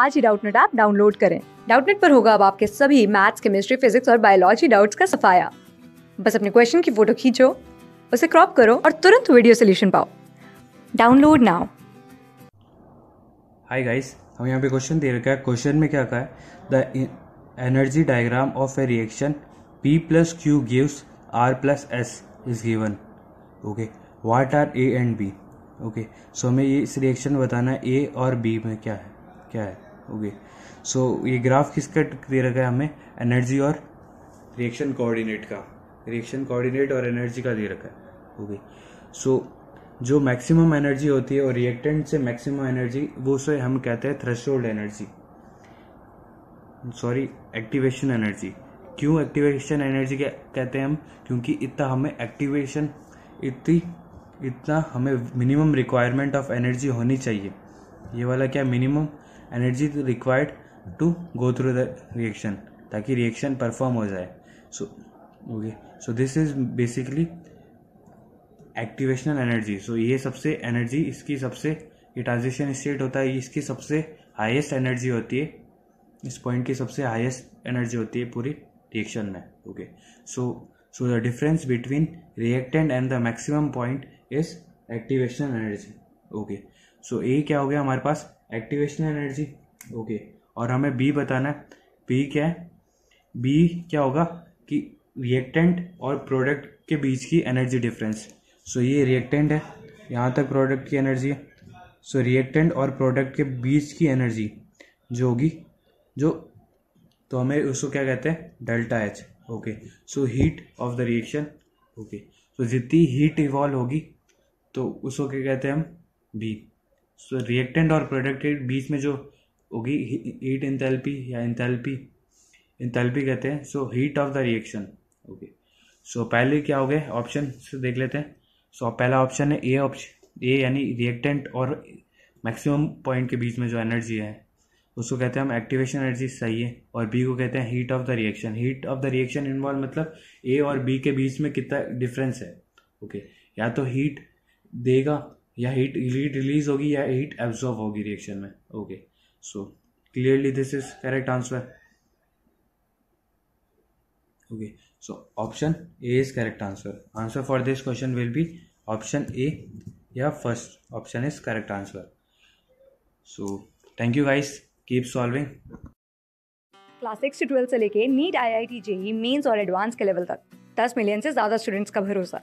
आज ही Doubtnut app download करें डाउटनेट पर होगा अब आपके सभी मैथ्स केमिस्ट्री फिजिक्स और बायोलॉजी डाउट्स का सफाया बस अपने क्वेश्चन की फोटो खींचो उसे क्रॉप करो और तुरंत वीडियो सोल्यूशन पाओ डाउनलोड नाउ हाय गाइस हम यहाँ पे क्वेश्चन दे रखा है क्वेश्चन में क्या कहा है the energy diagram of a reaction P plus Q gives R plus S is given okay what are A and B okay so हमें ये इस रिएक्शन बताना है ए और बी में क्या है क्या है ओके सो ये ग्राफ किसका दे रखा है हमें एनर्जी और रिएक्शन कोऑर्डिनेट का रिएक्शन कोऑर्डिनेट और एनर्जी का दे रखा है ओके सो जो मैक्सिमम एनर्जी होती है और रिएक्टेंट से मैक्सिमम एनर्जी वो से हम कहते हैं threshold energy sorry activation energy क्यों एक्टिवेशन एनर्जी कहते हैं हम क्योंकि इतना हमें एक्टिवेशन इतनी इतना हमें मिनिमम रिक्वायरमेंट ऑफ एनर्जी होनी चाहिए ये वाला क्या minimum energy required to go through the reaction ताकि रिएक्शन परफॉर्म हो जाए so okay so this is basically activational energy so ये सबसे एनर्जी इसकी सबसे ये ट्रांजिशन स्टेट होता है इसकी सबसे हाईएस्ट एनर्जी होती है इस पॉइंट की सबसे हाईएस्ट एनर्जी होती है पूरी रिएक्शन में okay so so the difference between reactant and the maximum point is activation energy okay so यही क्या हो गया हमारे पास एक्टिवेशनल एनर्जी ओके और हमें बी बताना है बी क्या है बी क्या होगा कि रिएक्टेंट और प्रोडक्ट के बीच की एनर्जी डिफरेंस सो so, ये रिएक्टेंट है यहाँ तक प्रोडक्ट की एनर्जी है सो so, रिएक्टेंट और प्रोडक्ट के बीच की एनर्जी जो होगी जो तो हमें उसको क्या कहते हैं delta H okay so heat of the reaction okay so जितनी हीट इवॉल्व होगी तो उसको क्या कहते हैं हम बी सो रिएक्टेंट और प्रोडक्ट बीच में जो होगी हीट इंथैल्पी या इंथैल्पी इंथैल्पी कहते हैं so heat of the reaction okay so पहले क्या हो गए ऑप्शन से देख लेते हैं सो so, पहला ऑप्शन है ए ऑप्शन ए यानी रिएक्टेंट और मैक्सिमम पॉइंट के बीच में जो एनर्जी है उसको कहते हैं हम एक्टिवेशन एनर्जी सही है और बी को कहते हैं heat of the reaction heat of the reaction involve मतलब ए और बी के बीच में कितना डिफरेंस है ओके okay. या तो हीट देगा या हीट हीट रिलीज होगी या हीट एब्जॉर्ब होगी रिएक्शन में okay so clearly this is correct answer okay so option A is correct answer answer for this question will be option A या first option is correct answer so thank you guys keep solving class six से twelfth से लेके NEET I I T JEE Mains और advance के level तक दस million से ज्यादा स्टूडेंट्स का भरोसा